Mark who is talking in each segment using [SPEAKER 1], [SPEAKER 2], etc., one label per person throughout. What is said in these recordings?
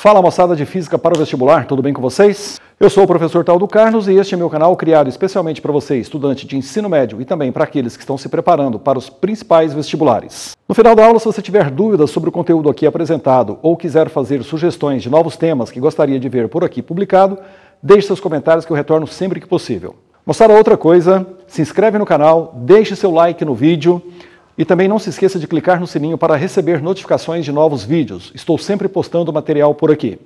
[SPEAKER 1] Fala moçada de Física para o Vestibular, tudo bem com vocês? Eu sou o professor Taldo Carlos e este é meu canal criado especialmente para você, estudante de ensino médio e também para aqueles que estão se preparando para os principais vestibulares. No final da aula, se você tiver dúvidas sobre o conteúdo aqui apresentado ou quiser fazer sugestões de novos temas que gostaria de ver por aqui publicado, deixe seus comentários que eu retorno sempre que possível. Moçada, outra coisa, se inscreve no canal, deixe seu like no vídeo, e também não se esqueça de clicar no sininho para receber notificações de novos vídeos. Estou sempre postando material por aqui.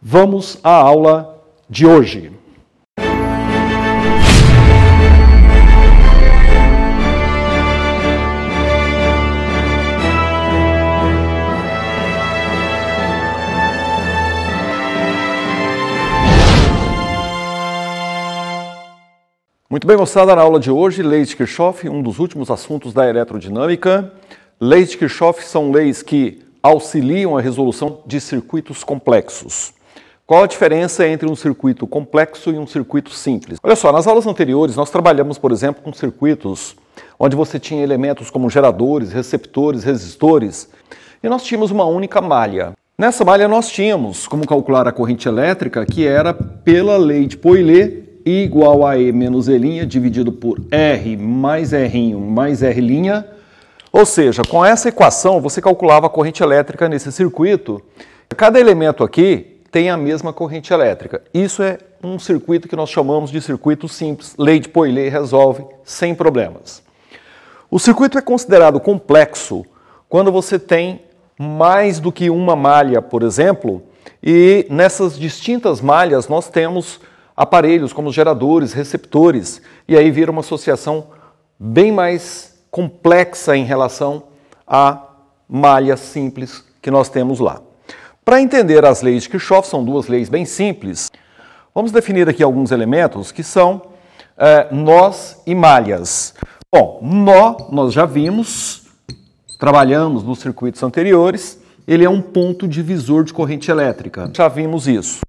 [SPEAKER 1] Vamos à aula de hoje. Muito bem, moçada, na aula de hoje, leis de Kirchhoff, um dos últimos assuntos da eletrodinâmica. Leis de Kirchhoff são leis que auxiliam a resolução de circuitos complexos. Qual a diferença entre um circuito complexo e um circuito simples? Olha só, nas aulas anteriores nós trabalhamos, por exemplo, com circuitos onde você tinha elementos como geradores, receptores, resistores, e nós tínhamos uma única malha. Nessa malha nós tínhamos como calcular a corrente elétrica, que era pela lei de Poilet igual a E menos E' dividido por R mais R' mais R'. Ou seja, com essa equação você calculava a corrente elétrica nesse circuito. Cada elemento aqui tem a mesma corrente elétrica. Isso é um circuito que nós chamamos de circuito simples. Lei de Poilet resolve sem problemas. O circuito é considerado complexo quando você tem mais do que uma malha, por exemplo, e nessas distintas malhas nós temos aparelhos como geradores, receptores, e aí vira uma associação bem mais complexa em relação à malha simples que nós temos lá. Para entender as leis de Kirchhoff, são duas leis bem simples. Vamos definir aqui alguns elementos que são é, nós e malhas. Bom, nó nós já vimos, trabalhamos nos circuitos anteriores, ele é um ponto divisor de corrente elétrica. Já vimos isso.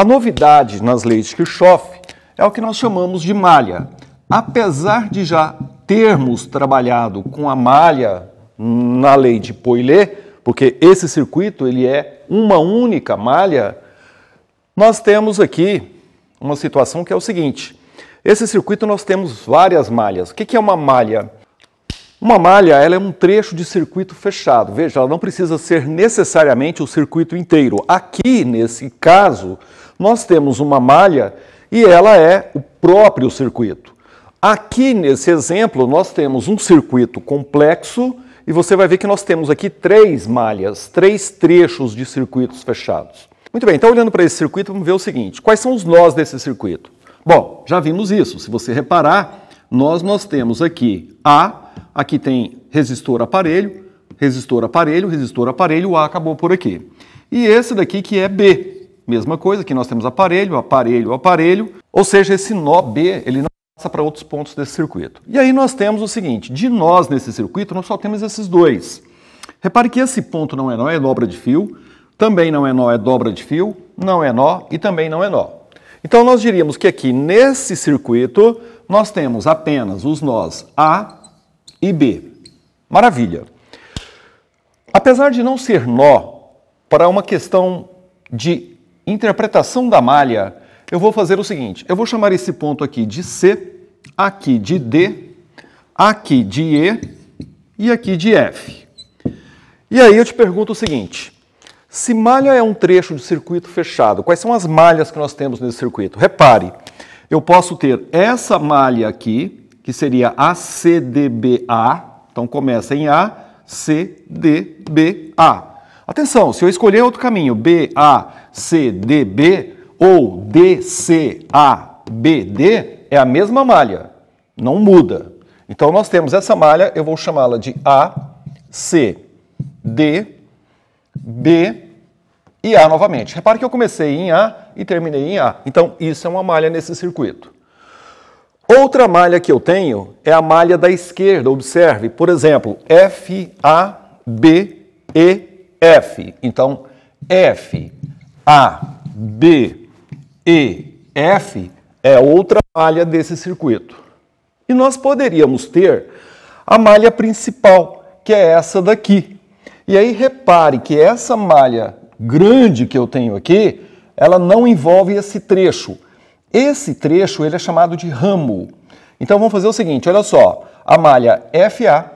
[SPEAKER 1] A novidade nas leis de Kirchhoff é o que nós chamamos de malha. Apesar de já termos trabalhado com a malha na lei de Poilé, porque esse circuito ele é uma única malha, nós temos aqui uma situação que é o seguinte. Esse circuito nós temos várias malhas. O que é uma malha? Uma malha ela é um trecho de circuito fechado. Veja, ela não precisa ser necessariamente o circuito inteiro. Aqui, nesse caso, nós temos uma malha e ela é o próprio circuito. Aqui nesse exemplo, nós temos um circuito complexo e você vai ver que nós temos aqui três malhas, três trechos de circuitos fechados. Muito bem, então olhando para esse circuito, vamos ver o seguinte: quais são os nós desse circuito? Bom, já vimos isso. Se você reparar, nós nós temos aqui A, aqui tem resistor aparelho, resistor aparelho, resistor aparelho, A acabou por aqui. E esse daqui que é B, Mesma coisa, que nós temos aparelho, aparelho, aparelho, ou seja, esse nó B ele não passa para outros pontos desse circuito. E aí nós temos o seguinte, de nós nesse circuito nós só temos esses dois. Repare que esse ponto não é nó, é dobra de fio, também não é nó, é dobra de fio, não é nó e também não é nó. Então nós diríamos que aqui nesse circuito nós temos apenas os nós A e B. Maravilha! Apesar de não ser nó, para uma questão de Interpretação da malha. Eu vou fazer o seguinte, eu vou chamar esse ponto aqui de C, aqui de D, aqui de E e aqui de F. E aí eu te pergunto o seguinte, se malha é um trecho de circuito fechado, quais são as malhas que nós temos nesse circuito? Repare, eu posso ter essa malha aqui, que seria ACDBA, então começa em A, C, D, B, A. Atenção, se eu escolher outro caminho, B, A, CDB ou DCABD é a mesma malha, não muda. Então nós temos essa malha, eu vou chamá-la de A, C, D, B e A novamente. Repare que eu comecei em A e terminei em A. Então isso é uma malha nesse circuito. Outra malha que eu tenho é a malha da esquerda. Observe, por exemplo, F, A, B, E, F. Então, F, a, B, E, F é outra malha desse circuito. E nós poderíamos ter a malha principal, que é essa daqui. E aí repare que essa malha grande que eu tenho aqui, ela não envolve esse trecho. Esse trecho ele é chamado de ramo. Então vamos fazer o seguinte, olha só, a malha FA,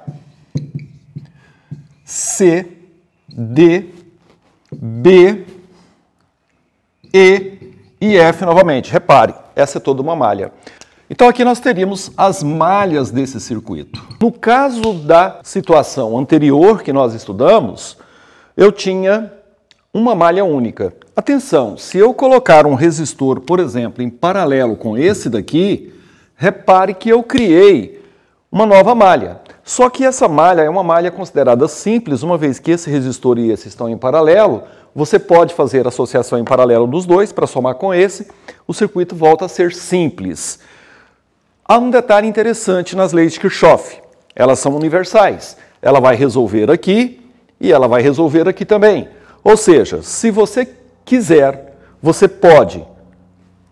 [SPEAKER 1] C, D, B, e e F novamente. Repare, essa é toda uma malha. Então aqui nós teríamos as malhas desse circuito. No caso da situação anterior que nós estudamos, eu tinha uma malha única. Atenção, se eu colocar um resistor, por exemplo, em paralelo com esse daqui, repare que eu criei uma nova malha. Só que essa malha é uma malha considerada simples, uma vez que esse resistor e esse estão em paralelo, você pode fazer associação em paralelo dos dois para somar com esse, o circuito volta a ser simples. Há um detalhe interessante nas leis de Kirchhoff. Elas são universais. Ela vai resolver aqui e ela vai resolver aqui também. Ou seja, se você quiser, você pode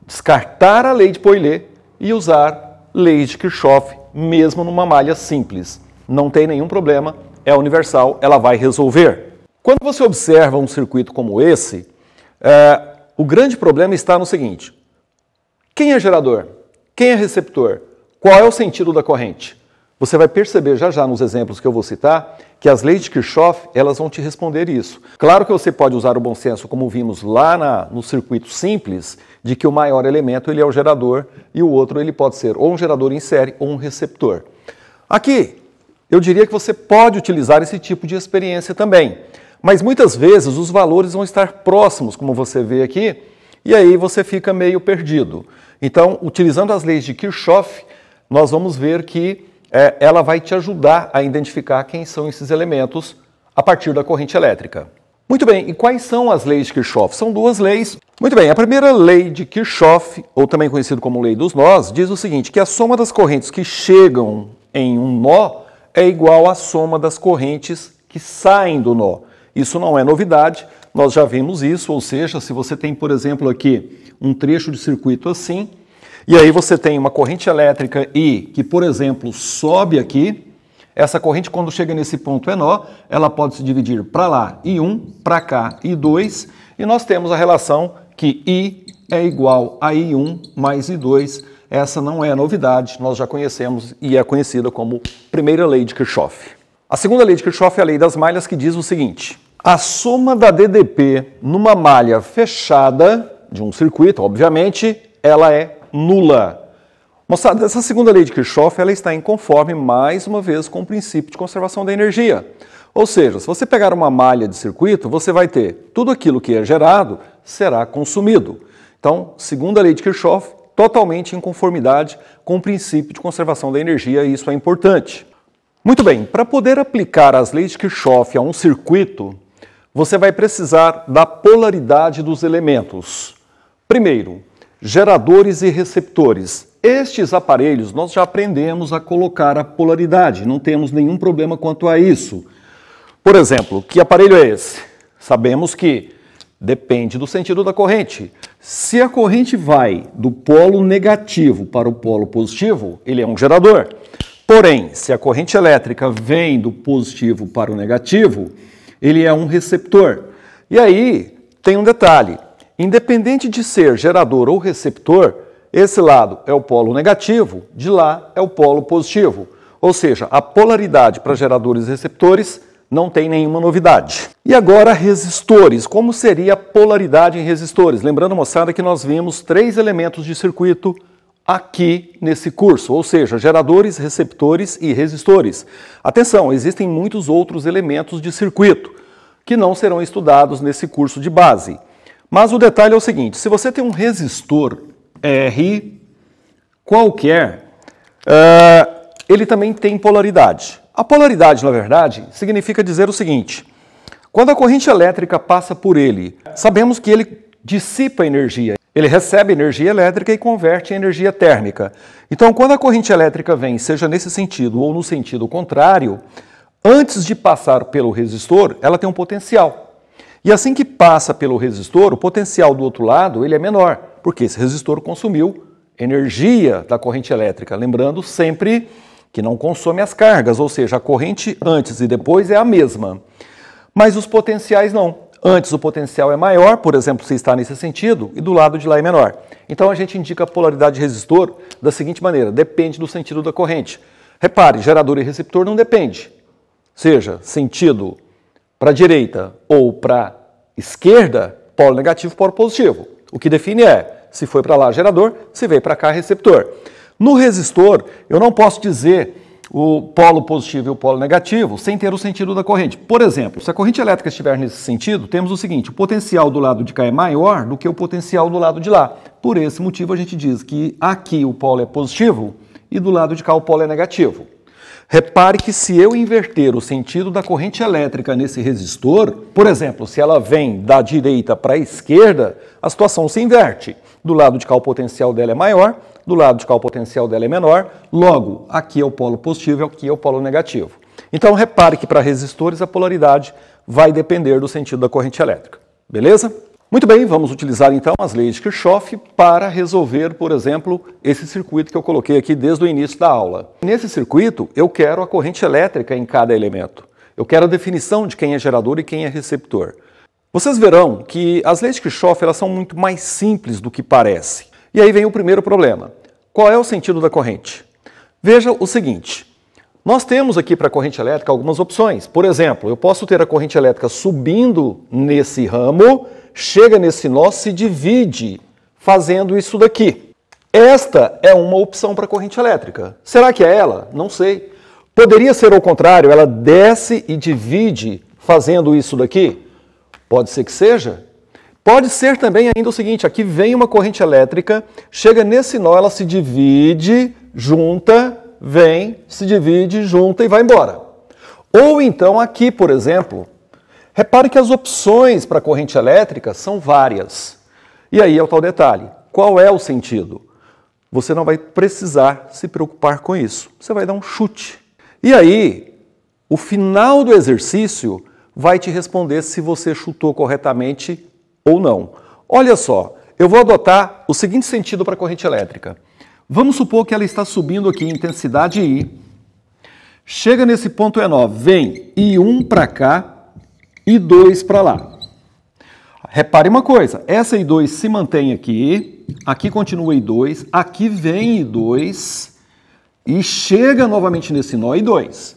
[SPEAKER 1] descartar a lei de Poilé e usar lei de Kirchhoff mesmo numa malha simples. Não tem nenhum problema, é universal, ela vai resolver. Quando você observa um circuito como esse, é, o grande problema está no seguinte: quem é gerador? Quem é receptor? Qual é o sentido da corrente? Você vai perceber já já nos exemplos que eu vou citar que as leis de Kirchhoff elas vão te responder isso. Claro que você pode usar o bom senso, como vimos lá na, no circuito simples, de que o maior elemento ele é o gerador e o outro ele pode ser ou um gerador em série ou um receptor. Aqui eu diria que você pode utilizar esse tipo de experiência também. Mas muitas vezes os valores vão estar próximos, como você vê aqui, e aí você fica meio perdido. Então, utilizando as leis de Kirchhoff, nós vamos ver que é, ela vai te ajudar a identificar quem são esses elementos a partir da corrente elétrica. Muito bem, e quais são as leis de Kirchhoff? São duas leis. Muito bem, a primeira lei de Kirchhoff, ou também conhecida como lei dos nós, diz o seguinte: que a soma das correntes que chegam em um nó é igual à soma das correntes que saem do nó. Isso não é novidade, nós já vimos isso, ou seja, se você tem, por exemplo, aqui um trecho de circuito assim, e aí você tem uma corrente elétrica I que, por exemplo, sobe aqui, essa corrente quando chega nesse ponto Enó, ela pode se dividir para lá I1, para cá I2, e nós temos a relação que I é igual a I1 mais I2. Essa não é novidade, nós já conhecemos e é conhecida como primeira lei de Kirchhoff. A segunda lei de Kirchhoff é a lei das malhas que diz o seguinte: a soma da DDP numa malha fechada de um circuito, obviamente, ela é nula. Moçada, essa segunda lei de Kirchhoff ela está conforme mais uma vez com o princípio de conservação da energia. Ou seja, se você pegar uma malha de circuito, você vai ter tudo aquilo que é gerado será consumido. Então, segunda lei de Kirchhoff, totalmente em conformidade com o princípio de conservação da energia, e isso é importante. Muito bem, para poder aplicar as leis de Kirchhoff a um circuito, você vai precisar da polaridade dos elementos. Primeiro, geradores e receptores. Estes aparelhos nós já aprendemos a colocar a polaridade, não temos nenhum problema quanto a isso. Por exemplo, que aparelho é esse? Sabemos que depende do sentido da corrente. Se a corrente vai do polo negativo para o polo positivo, ele é um gerador. Porém, se a corrente elétrica vem do positivo para o negativo, ele é um receptor. E aí tem um detalhe: independente de ser gerador ou receptor, esse lado é o polo negativo, de lá é o polo positivo. Ou seja, a polaridade para geradores e receptores não tem nenhuma novidade. E agora, resistores. Como seria a polaridade em resistores? Lembrando, moçada, que nós vimos três elementos de circuito aqui nesse curso, ou seja, geradores, receptores e resistores. Atenção, existem muitos outros elementos de circuito que não serão estudados nesse curso de base. Mas o detalhe é o seguinte: se você tem um resistor R qualquer, uh, ele também tem polaridade. A polaridade, na verdade, significa dizer o seguinte: quando a corrente elétrica passa por ele, sabemos que ele dissipa energia. Ele recebe energia elétrica e converte em energia térmica. Então, quando a corrente elétrica vem, seja nesse sentido ou no sentido contrário, antes de passar pelo resistor, ela tem um potencial. E assim que passa pelo resistor, o potencial do outro lado ele é menor, porque esse resistor consumiu energia da corrente elétrica. Lembrando sempre que não consome as cargas, ou seja, a corrente antes e depois é a mesma. Mas os potenciais não. Antes o potencial é maior, por exemplo, se está nesse sentido, e do lado de lá é menor. Então a gente indica a polaridade resistor da seguinte maneira: depende do sentido da corrente. Repare, gerador e receptor não depende. Seja sentido para a direita ou para esquerda, polo negativo, polo positivo. O que define é se foi para lá gerador, se veio para cá receptor. No resistor, eu não posso dizer o polo positivo e o polo negativo sem ter o sentido da corrente. Por exemplo, se a corrente elétrica estiver nesse sentido, temos o seguinte: o potencial do lado de cá é maior do que o potencial do lado de lá. Por esse motivo, a gente diz que aqui o polo é positivo e do lado de cá o polo é negativo. Repare que se eu inverter o sentido da corrente elétrica nesse resistor, por exemplo, se ela vem da direita para a esquerda, a situação se inverte. Do lado de cá o potencial dela é maior do lado de cá o potencial dela é menor, logo, aqui é o polo positivo e aqui é o polo negativo. Então repare que para resistores a polaridade vai depender do sentido da corrente elétrica, beleza? Muito bem, vamos utilizar então as leis de Kirchhoff para resolver, por exemplo, esse circuito que eu coloquei aqui desde o início da aula. Nesse circuito, eu quero a corrente elétrica em cada elemento. Eu quero a definição de quem é gerador e quem é receptor. Vocês verão que as leis de Kirchhoff elas são muito mais simples do que parece. E aí vem o primeiro problema. Qual é o sentido da corrente? Veja o seguinte: nós temos aqui para a corrente elétrica algumas opções. Por exemplo, eu posso ter a corrente elétrica subindo nesse ramo, chega nesse nó, se divide, fazendo isso daqui. Esta é uma opção para a corrente elétrica. Será que é ela? Não sei. Poderia ser ao contrário, ela desce e divide, fazendo isso daqui? Pode ser que seja. Pode ser também ainda o seguinte: aqui vem uma corrente elétrica, chega nesse nó, ela se divide, junta, vem, se divide, junta e vai embora. Ou então aqui, por exemplo, repare que as opções para corrente elétrica são várias. E aí é o tal detalhe: qual é o sentido? Você não vai precisar se preocupar com isso. Você vai dar um chute. E aí, o final do exercício vai te responder se você chutou corretamente ou não. Olha só, eu vou adotar o seguinte sentido para a corrente elétrica. Vamos supor que ela está subindo aqui em intensidade I. Chega nesse ponto E9, vem I1 para cá, I2 para lá. Repare uma coisa, essa I2 se mantém aqui, aqui continua I2, aqui vem I2 e chega novamente nesse nó I2.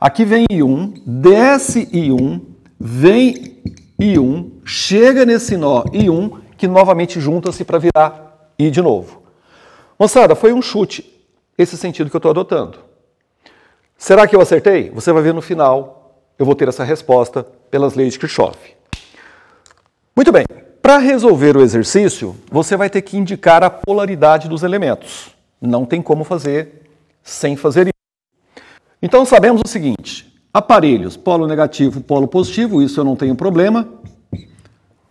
[SPEAKER 1] Aqui vem I1, desce I1, vem I 1, chega nesse nó I 1, que novamente junta-se para virar I de novo. Moçada, foi um chute, esse sentido que eu estou adotando. Será que eu acertei? Você vai ver no final, eu vou ter essa resposta pelas leis de Kirchhoff. Muito bem, para resolver o exercício, você vai ter que indicar a polaridade dos elementos. Não tem como fazer sem fazer isso. Então sabemos o seguinte: Aparelhos, polo negativo, polo positivo, isso eu não tenho problema.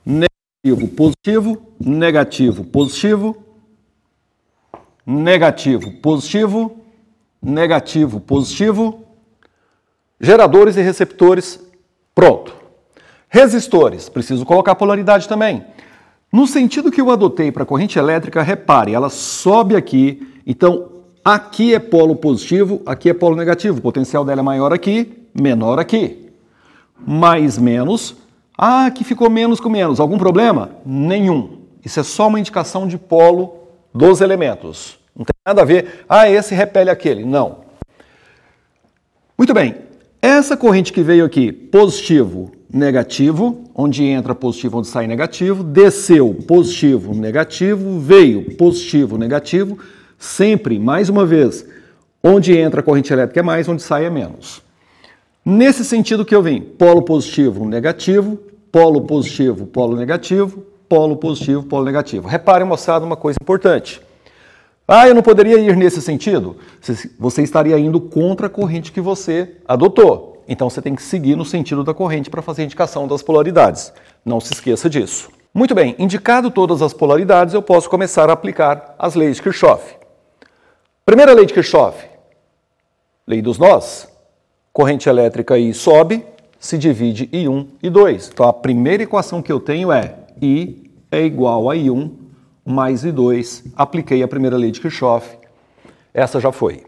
[SPEAKER 1] Negativo, positivo, negativo, positivo, negativo, positivo, negativo, positivo. Geradores e receptores, pronto. Resistores, preciso colocar polaridade também. No sentido que eu adotei para a corrente elétrica, repare, ela sobe aqui, então aqui é polo positivo, aqui é polo negativo, o potencial dela é maior aqui, menor aqui. Mais menos. Ah, que ficou menos com menos. Algum problema? Nenhum. Isso é só uma indicação de polo dos elementos. Não tem nada a ver, ah, esse repele aquele. Não. Muito bem. Essa corrente que veio aqui, positivo, negativo, onde entra positivo, onde sai negativo, desceu positivo, negativo, veio positivo, negativo, sempre, mais uma vez, onde entra a corrente elétrica é mais, onde sai é menos. Nesse sentido que eu vim, polo positivo, negativo, polo positivo, polo negativo, polo positivo, polo negativo. Repare, moçada, uma coisa importante. Ah, eu não poderia ir nesse sentido? Você estaria indo contra a corrente que você adotou. Então você tem que seguir no sentido da corrente para fazer a indicação das polaridades. Não se esqueça disso. Muito bem, indicado todas as polaridades, eu posso começar a aplicar as leis de Kirchhoff. Primeira lei de Kirchhoff, lei dos nós corrente elétrica I sobe, se divide I1 e 2. Então a primeira equação que eu tenho é I é igual a I1 mais I2. Apliquei a primeira lei de Kirchhoff. Essa já foi.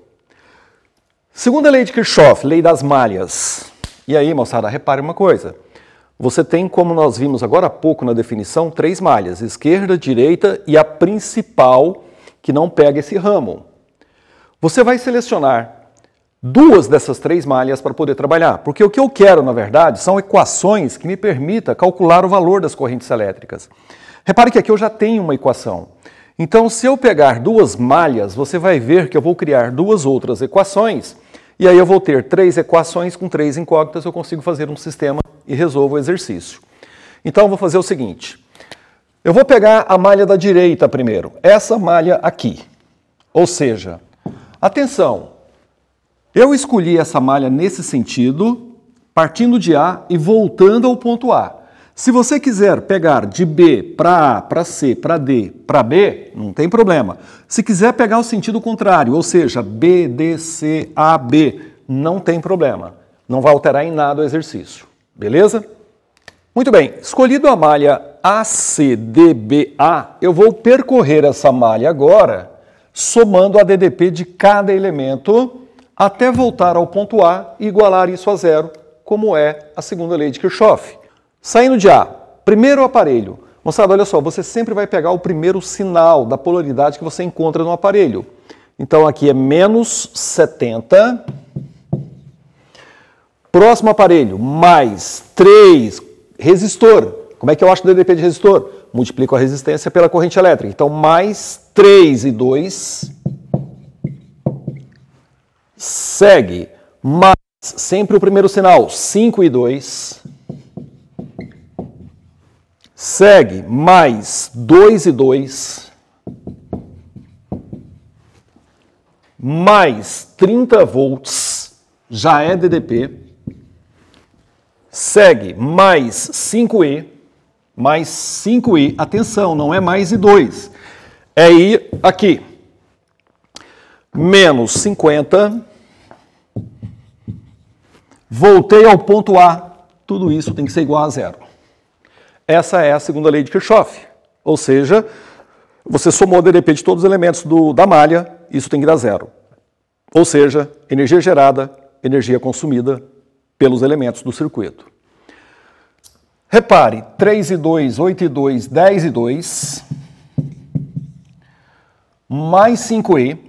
[SPEAKER 1] Segunda lei de Kirchhoff, lei das malhas. E aí, moçada, repare uma coisa. Você tem, como nós vimos agora há pouco na definição, três malhas: esquerda, direita e a principal que não pega esse ramo. Você vai selecionar duas dessas três malhas para poder trabalhar, porque o que eu quero, na verdade, são equações que me permita calcular o valor das correntes elétricas. Repare que aqui eu já tenho uma equação. Então, se eu pegar duas malhas, você vai ver que eu vou criar duas outras equações, e aí eu vou ter três equações com três incógnitas, eu consigo fazer um sistema e resolvo o exercício. Então, eu vou fazer o seguinte. Eu vou pegar a malha da direita primeiro, essa malha aqui. Ou seja, atenção, eu escolhi essa malha nesse sentido, partindo de A e voltando ao ponto A. Se você quiser pegar de B para A, para C, para D, para B, não tem problema. Se quiser pegar o sentido contrário, ou seja, B, D, C, A, B, não tem problema. Não vai alterar em nada o exercício, beleza? Muito bem, escolhido a malha ACDBA, eu vou percorrer essa malha agora, somando a DDP de cada elemento até voltar ao ponto A e igualar isso a zero, como é a segunda lei de Kirchhoff. Saindo de A, primeiro aparelho. Moçada, olha só, você sempre vai pegar o primeiro sinal da polaridade que você encontra no aparelho. Então aqui é menos 70. Próximo aparelho, mais 3. Resistor. Como é que eu acho o DDP de resistor? Multiplico a resistência pela corrente elétrica. Então, mais 3 e 2 segue, mas sempre o primeiro sinal, 5 e 2. Segue mais 2 e 2. Mais 30 volts, já é DDP. Segue mais 5E, mais 5E. Atenção, não é mais e 2. É I aqui. Menos 50 Voltei ao ponto A. Tudo isso tem que ser igual a zero. Essa é a segunda lei de Kirchhoff. Ou seja, você somou o DDP de todos os elementos do, da malha, isso tem que dar zero. Ou seja, energia gerada, energia consumida pelos elementos do circuito. Repare, 3 e 2, 8 e 2, 10 e 2, mais 5E,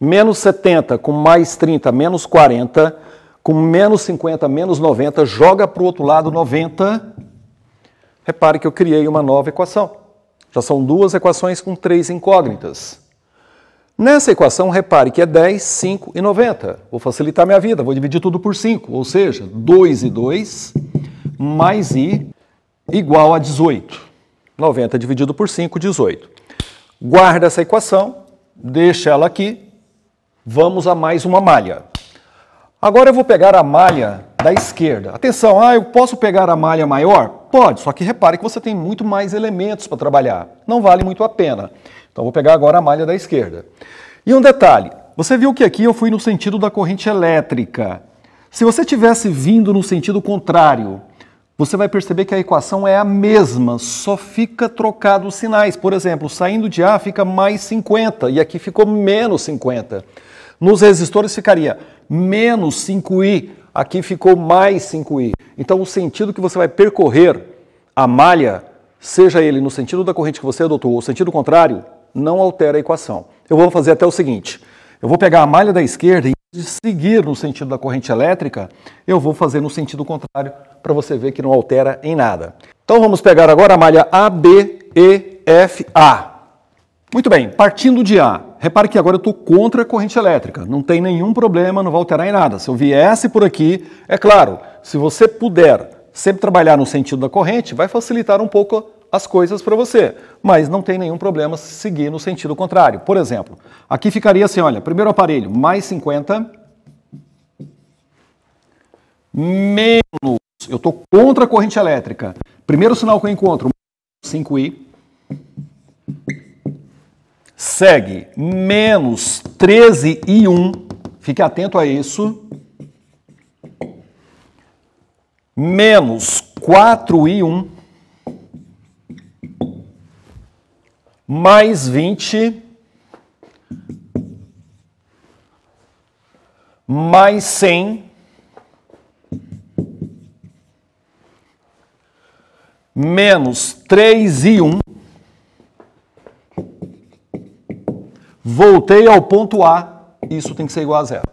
[SPEAKER 1] menos 70 com mais 30, menos 40, com menos 50, menos 90, joga para o outro lado 90. Repare que eu criei uma nova equação. Já são duas equações com três incógnitas. Nessa equação, repare que é 10, 5 e 90. Vou facilitar minha vida, vou dividir tudo por 5, ou seja, 2 e 2 mais i igual a 18. 90 dividido por 5, 18. Guarda essa equação, deixa ela aqui, Vamos a mais uma malha. Agora eu vou pegar a malha da esquerda. Atenção, ah, eu posso pegar a malha maior? Pode, só que repare que você tem muito mais elementos para trabalhar. Não vale muito a pena. Então vou pegar agora a malha da esquerda. E um detalhe, você viu que aqui eu fui no sentido da corrente elétrica. Se você tivesse vindo no sentido contrário, você vai perceber que a equação é a mesma, só fica trocado os sinais. Por exemplo, saindo de A fica mais 50 e aqui ficou menos 50. Nos resistores ficaria menos 5i, aqui ficou mais 5i. Então, o sentido que você vai percorrer a malha, seja ele no sentido da corrente que você adotou ou sentido contrário, não altera a equação. Eu vou fazer até o seguinte: eu vou pegar a malha da esquerda e seguir no sentido da corrente elétrica, eu vou fazer no sentido contrário para você ver que não altera em nada. Então vamos pegar agora a malha ABEFA. Muito bem, partindo de A. Repare que agora eu estou contra a corrente elétrica. Não tem nenhum problema, não vai alterar em nada. Se eu viesse por aqui, é claro, se você puder sempre trabalhar no sentido da corrente, vai facilitar um pouco as coisas para você. Mas não tem nenhum problema seguir no sentido contrário. Por exemplo, aqui ficaria assim, olha, primeiro aparelho, mais 50, menos, eu estou contra a corrente elétrica. Primeiro sinal que eu encontro, 5i, segue menos 13 e 1, fique atento a isso, menos 4 e 1, mais 20, mais 100, menos 3 e 1, voltei ao ponto A, isso tem que ser igual a zero.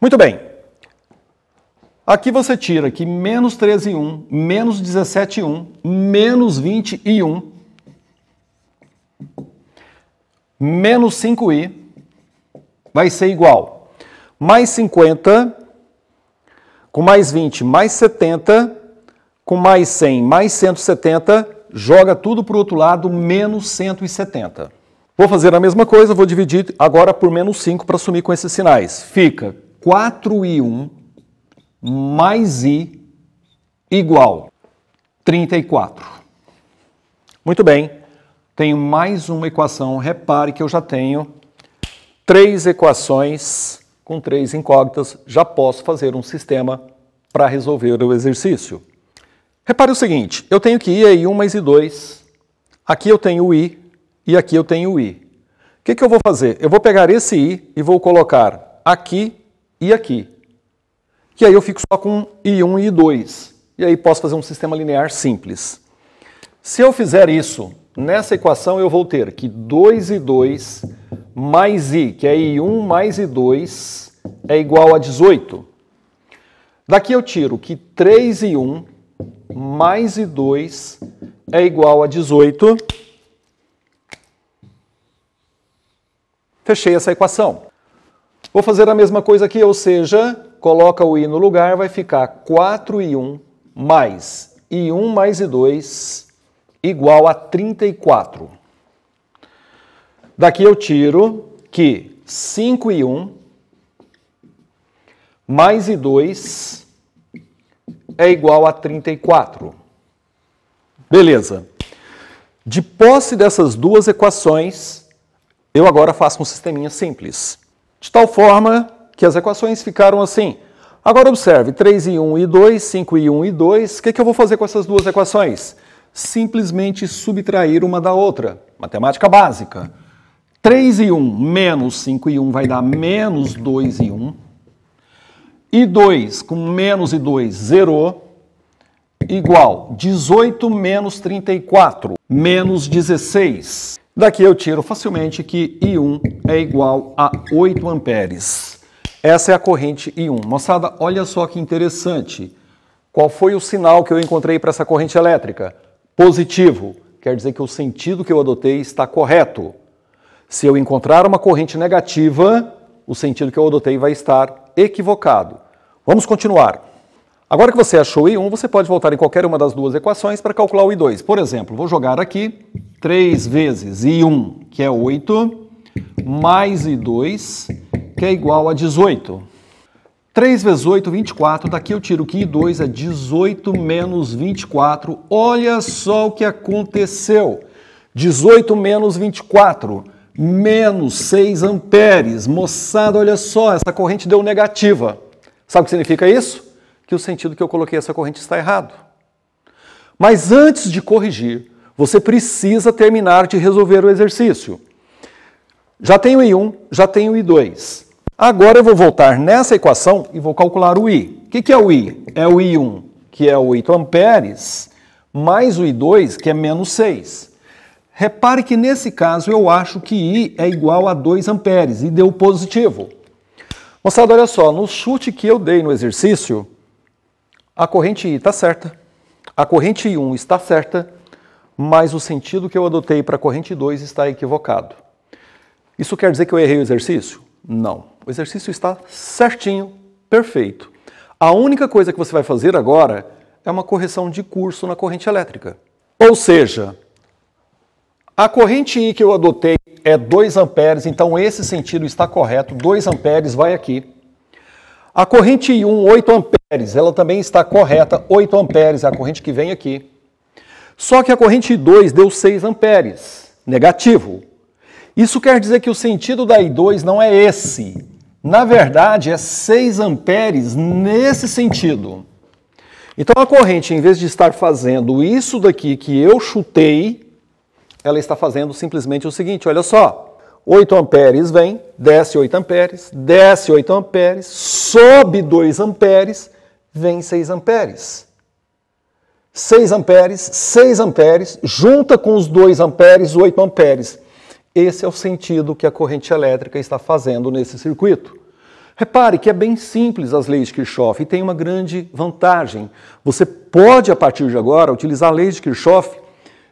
[SPEAKER 1] Muito bem. Aqui você tira que menos 13,1, menos 17,1, menos 20 menos 5i vai ser igual mais 50 com mais 20 mais 70 com mais 100 mais 170 joga tudo para o outro lado menos 170. Vou fazer a mesma coisa, vou dividir agora por menos 5 para sumir com esses sinais. Fica 4i1 mais i igual 34. Muito bem, tenho mais uma equação. Repare que eu já tenho três equações com três incógnitas. Já posso fazer um sistema para resolver o exercício. Repare o seguinte, eu tenho que i é i1 mais i2. Aqui eu tenho i, e aqui eu tenho o i. O que, que eu vou fazer? Eu vou pegar esse i e vou colocar aqui e aqui. Que aí eu fico só com i1 e i2. E aí posso fazer um sistema linear simples. Se eu fizer isso, nessa equação eu vou ter que 2 e 2 mais i, que é i1 mais i2, é igual a 18. Daqui eu tiro que 3 e 1 mais i2 é igual a 18. Fechei essa equação. Vou fazer a mesma coisa aqui, ou seja, coloca o i no lugar, vai ficar 4 e 1 mais i1 mais i2 igual a 34. Daqui eu tiro que 5 e 1 mais i2 é igual a 34. Beleza. De posse dessas duas equações, eu agora faço um sisteminha simples. De tal forma que as equações ficaram assim. Agora observe, 3 e 1 e 2, 5 e 1 e 2. O que, é que eu vou fazer com essas duas equações? Simplesmente subtrair uma da outra. Matemática básica. 3 e 1 menos 5 e 1 vai dar menos 2 e 1. E 2 com menos e 2, zerou igual 18 menos 34, menos 16. Daqui eu tiro facilmente que I1 é igual a 8 amperes. Essa é a corrente I1. Moçada, olha só que interessante. Qual foi o sinal que eu encontrei para essa corrente elétrica? Positivo. Quer dizer que o sentido que eu adotei está correto. Se eu encontrar uma corrente negativa, o sentido que eu adotei vai estar equivocado. Vamos continuar. Agora que você achou o I1, você pode voltar em qualquer uma das duas equações para calcular o I2. Por exemplo, vou jogar aqui 3 vezes I1, que é 8, mais I2, que é igual a 18. 3 vezes 8, 24. Daqui eu tiro que I2 é 18 menos 24. Olha só o que aconteceu. 18 menos 24, menos 6 amperes. Moçada, olha só, essa corrente deu negativa. Sabe o que significa isso? que o sentido que eu coloquei essa corrente está errado. Mas antes de corrigir, você precisa terminar de resolver o exercício. Já tenho I1, já tenho I2. Agora eu vou voltar nessa equação e vou calcular o I. O que, é o I? É o I1, que é 8 amperes, mais o I2, que é menos 6. Repare que nesse caso eu acho que I é igual a 2 amperes e deu positivo. Moçada, olha só, no chute que eu dei no exercício, a corrente I está certa, a corrente I1 está certa, mas o sentido que eu adotei para a corrente 2 está equivocado. Isso quer dizer que eu errei o exercício? Não. O exercício está certinho, perfeito. A única coisa que você vai fazer agora é uma correção de curso na corrente elétrica. Ou seja, a corrente I que eu adotei é 2 amperes, então esse sentido está correto, 2 amperes vai aqui. A corrente I1, 8 amperes ela também está correta, 8 amperes, é a corrente que vem aqui. Só que a corrente I2 deu 6 amperes, negativo. Isso quer dizer que o sentido da I2 não é esse. Na verdade, é 6 amperes nesse sentido. Então a corrente, em vez de estar fazendo isso daqui que eu chutei, ela está fazendo simplesmente o seguinte, olha só. 8 amperes vem, desce 8 amperes, desce 8 amperes, sobe 2 amperes, vem 6 amperes. 6 amperes, 6 amperes, junta com os 2 amperes, 8 amperes. Esse é o sentido que a corrente elétrica está fazendo nesse circuito. Repare que é bem simples as leis de Kirchhoff e tem uma grande vantagem. Você pode, a partir de agora, utilizar a lei de Kirchhoff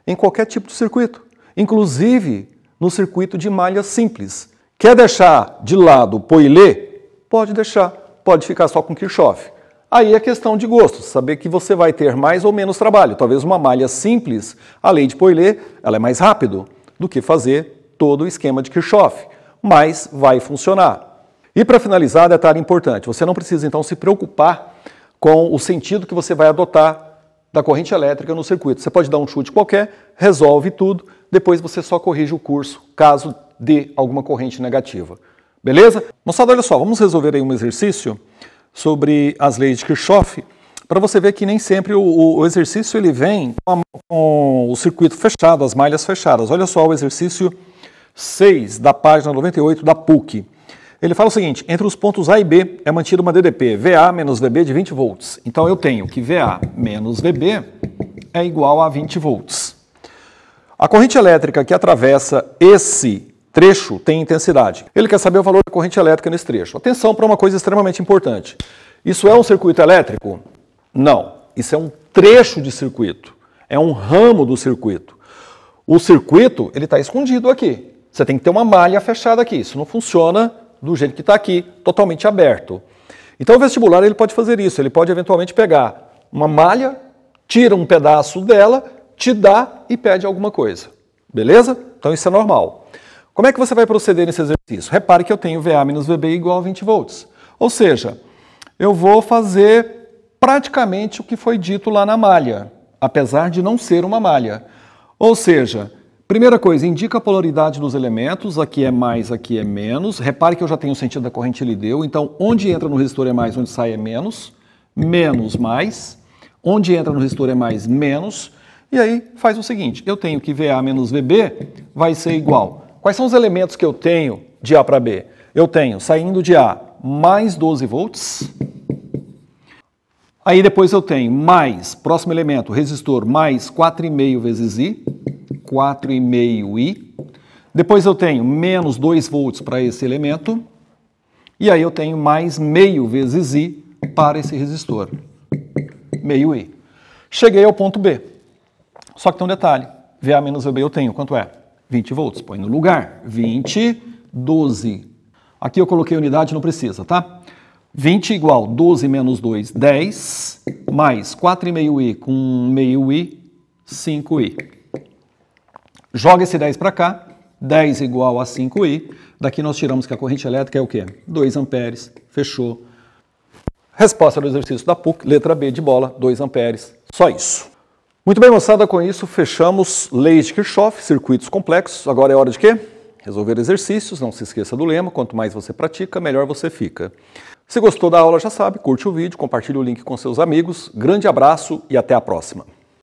[SPEAKER 1] em qualquer tipo de circuito, inclusive no circuito de malha simples. Quer deixar de lado Poilé? Pode deixar, pode ficar só com Kirchhoff. Aí é questão de gosto, saber que você vai ter mais ou menos trabalho. Talvez uma malha simples, a lei de Poilet, ela é mais rápido do que fazer todo o esquema de Kirchhoff, mas vai funcionar. E para finalizar, detalhe importante, você não precisa então se preocupar com o sentido que você vai adotar da corrente elétrica no circuito. Você pode dar um chute qualquer, resolve tudo, depois você só corrige o curso caso dê alguma corrente negativa. Beleza? Moçada, olha só, vamos resolver aí um exercício sobre as leis de Kirchhoff, para você ver que nem sempre o, o exercício ele vem com, com o circuito fechado, as malhas fechadas. Olha só o exercício 6 da página 98 da PUC. Ele fala o seguinte: entre os pontos A e B é mantida uma DDP, VA menos VB de 20 volts. Então eu tenho que VA menos VB é igual a 20 volts. A corrente elétrica que atravessa esse trecho tem intensidade. Ele quer saber o valor da corrente elétrica nesse trecho. Atenção para uma coisa extremamente importante. Isso é um circuito elétrico? Não. Isso é um trecho de circuito. É um ramo do circuito. O circuito ele está escondido aqui. Você tem que ter uma malha fechada aqui. Isso não funciona do jeito que está aqui, totalmente aberto. Então o vestibular ele pode fazer isso. Ele pode eventualmente pegar uma malha, tira um pedaço dela, te dá e pede alguma coisa. Beleza? Então isso é normal. Como é que você vai proceder nesse exercício? Repare que eu tenho VA menos VB igual a 20 volts. Ou seja, eu vou fazer praticamente o que foi dito lá na malha, apesar de não ser uma malha. Ou seja, primeira coisa, indica a polaridade dos elementos, aqui é mais, aqui é menos. Repare que eu já tenho o sentido da corrente ele deu, então onde entra no resistor é mais, onde sai é menos, menos mais, onde entra no resistor é mais, menos. E aí faz o seguinte, eu tenho que VA menos VB vai ser igual Quais são os elementos que eu tenho de A para B? Eu tenho, saindo de A, mais 12 volts. Aí depois eu tenho mais, próximo elemento, resistor, mais 4,5 vezes I, 4,5 I. Depois eu tenho menos 2 volts para esse elemento. E aí eu tenho mais meio vezes I para esse resistor, meio I. Cheguei ao ponto B. Só que tem um detalhe, VA menos VB eu tenho, quanto é? 20 volts, põe no lugar. 20, 12. Aqui eu coloquei unidade, não precisa, tá? 20 igual 12 menos 2, 10, mais 4,5i com meio i, 5i. Joga esse 10 para cá, 10 igual a 5i. Daqui nós tiramos que a corrente elétrica é o quê? 2 amperes, fechou. Resposta do exercício da PUC, letra B de bola, 2 amperes, só isso. Muito bem, moçada, com isso fechamos leis de Kirchhoff, circuitos complexos. Agora é hora de quê? Resolver exercícios, não se esqueça do lema, quanto mais você pratica, melhor você fica. Se gostou da aula, já sabe, curte o vídeo, compartilhe o link com seus amigos. Grande abraço e até a próxima.